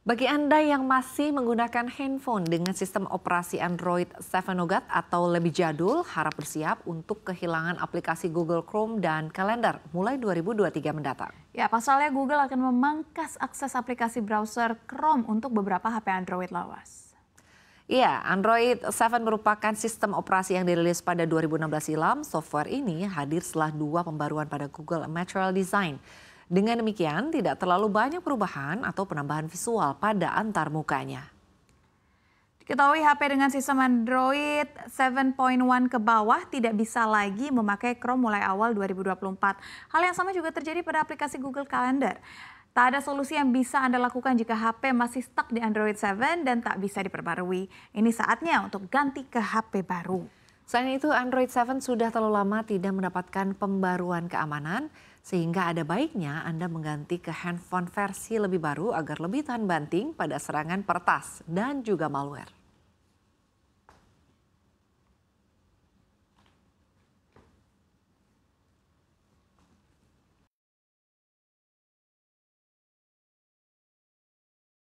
Bagi Anda yang masih menggunakan handphone dengan sistem operasi Android Nougat oh atau lebih jadul, harap bersiap untuk kehilangan aplikasi Google Chrome dan kalender mulai 2023 mendatang. Ya, pasalnya Google akan memangkas akses aplikasi browser Chrome untuk beberapa HP Android lawas. Iya, Android 7 merupakan sistem operasi yang dirilis pada 2016 silam. Software ini hadir setelah dua pembaruan pada Google Material Design. Dengan demikian, tidak terlalu banyak perubahan atau penambahan visual pada antarmukanya. Diketahui HP dengan sistem Android 7.1 ke bawah tidak bisa lagi memakai Chrome mulai awal 2024. Hal yang sama juga terjadi pada aplikasi Google Calendar. Tak ada solusi yang bisa Anda lakukan jika HP masih stuck di Android 7 dan tak bisa diperbarui. Ini saatnya untuk ganti ke HP baru. Selain itu, Android 7 sudah terlalu lama tidak mendapatkan pembaruan keamanan, sehingga ada baiknya Anda mengganti ke handphone versi lebih baru agar lebih tahan banting pada serangan pertas dan juga malware.